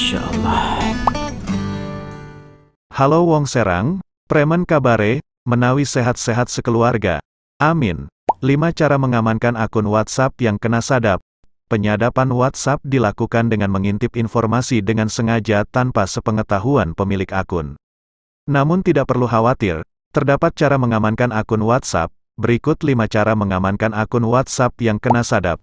Masya Allah. Halo Wong Serang, Preman Kabare, menawi sehat-sehat sekeluarga. Amin. 5 cara mengamankan akun WhatsApp yang kena sadap. Penyadapan WhatsApp dilakukan dengan mengintip informasi dengan sengaja tanpa sepengetahuan pemilik akun. Namun tidak perlu khawatir, terdapat cara mengamankan akun WhatsApp, berikut 5 cara mengamankan akun WhatsApp yang kena sadap.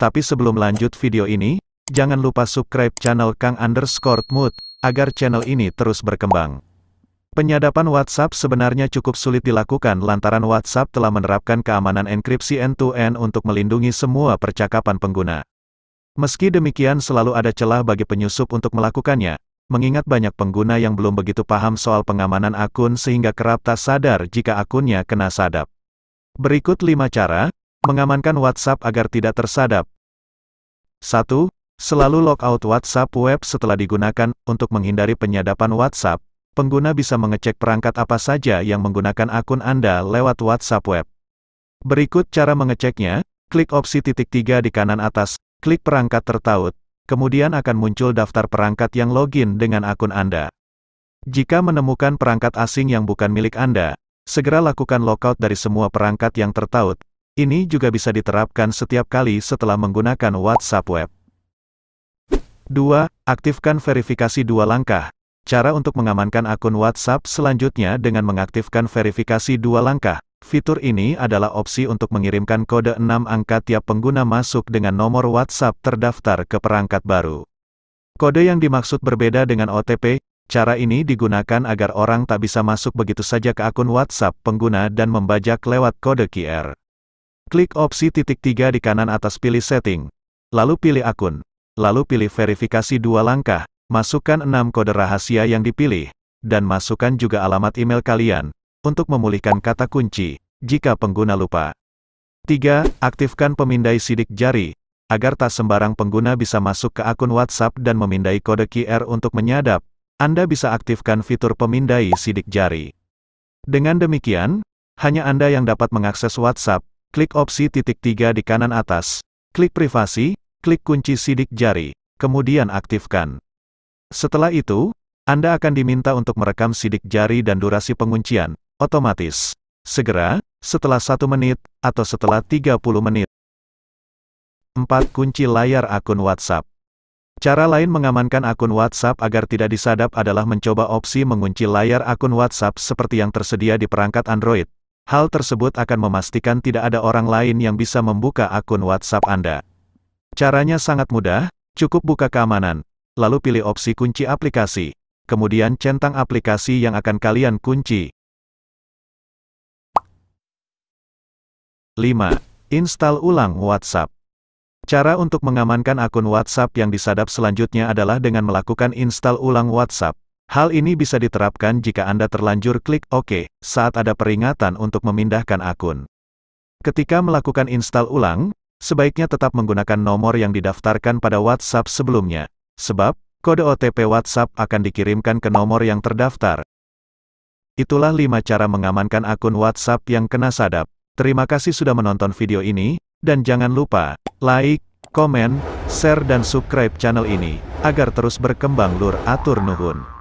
Tapi sebelum lanjut video ini, Jangan lupa subscribe channel Kang underscore Mood, agar channel ini terus berkembang. Penyadapan WhatsApp sebenarnya cukup sulit dilakukan lantaran WhatsApp telah menerapkan keamanan enkripsi end-to-end untuk melindungi semua percakapan pengguna. Meski demikian selalu ada celah bagi penyusup untuk melakukannya, mengingat banyak pengguna yang belum begitu paham soal pengamanan akun sehingga kerap tak sadar jika akunnya kena sadap. Berikut 5 cara, mengamankan WhatsApp agar tidak tersadap. 1. Selalu logout WhatsApp web setelah digunakan, untuk menghindari penyadapan WhatsApp, pengguna bisa mengecek perangkat apa saja yang menggunakan akun Anda lewat WhatsApp web. Berikut cara mengeceknya, klik opsi titik tiga di kanan atas, klik perangkat tertaut, kemudian akan muncul daftar perangkat yang login dengan akun Anda. Jika menemukan perangkat asing yang bukan milik Anda, segera lakukan logout dari semua perangkat yang tertaut. Ini juga bisa diterapkan setiap kali setelah menggunakan WhatsApp web. 2. Aktifkan verifikasi dua langkah. Cara untuk mengamankan akun WhatsApp selanjutnya dengan mengaktifkan verifikasi dua langkah. Fitur ini adalah opsi untuk mengirimkan kode 6 angka tiap pengguna masuk dengan nomor WhatsApp terdaftar ke perangkat baru. Kode yang dimaksud berbeda dengan OTP, cara ini digunakan agar orang tak bisa masuk begitu saja ke akun WhatsApp pengguna dan membajak lewat kode QR. Klik opsi titik tiga di kanan atas pilih setting. Lalu pilih akun lalu pilih verifikasi dua langkah, masukkan enam kode rahasia yang dipilih, dan masukkan juga alamat email kalian, untuk memulihkan kata kunci, jika pengguna lupa. 3. Aktifkan pemindai sidik jari, agar tak sembarang pengguna bisa masuk ke akun WhatsApp dan memindai kode QR untuk menyadap, Anda bisa aktifkan fitur pemindai sidik jari. Dengan demikian, hanya Anda yang dapat mengakses WhatsApp, klik opsi titik tiga di kanan atas, klik privasi, klik kunci sidik jari, kemudian aktifkan. Setelah itu, Anda akan diminta untuk merekam sidik jari dan durasi penguncian, otomatis. Segera, setelah satu menit, atau setelah 30 menit. 4. Kunci layar akun WhatsApp Cara lain mengamankan akun WhatsApp agar tidak disadap adalah mencoba opsi mengunci layar akun WhatsApp seperti yang tersedia di perangkat Android. Hal tersebut akan memastikan tidak ada orang lain yang bisa membuka akun WhatsApp Anda. Caranya sangat mudah, cukup buka keamanan, lalu pilih opsi kunci aplikasi, kemudian centang aplikasi yang akan kalian kunci. 5. Install ulang WhatsApp. Cara untuk mengamankan akun WhatsApp yang disadap selanjutnya adalah dengan melakukan install ulang WhatsApp. Hal ini bisa diterapkan jika Anda terlanjur klik OK saat ada peringatan untuk memindahkan akun. Ketika melakukan install ulang, sebaiknya tetap menggunakan nomor yang didaftarkan pada WhatsApp sebelumnya, sebab kode OTP WhatsApp akan dikirimkan ke nomor yang terdaftar. Itulah 5 cara mengamankan akun WhatsApp yang kena sadap. Terima kasih sudah menonton video ini, dan jangan lupa, like, komen, share dan subscribe channel ini, agar terus berkembang lur atur nuhun.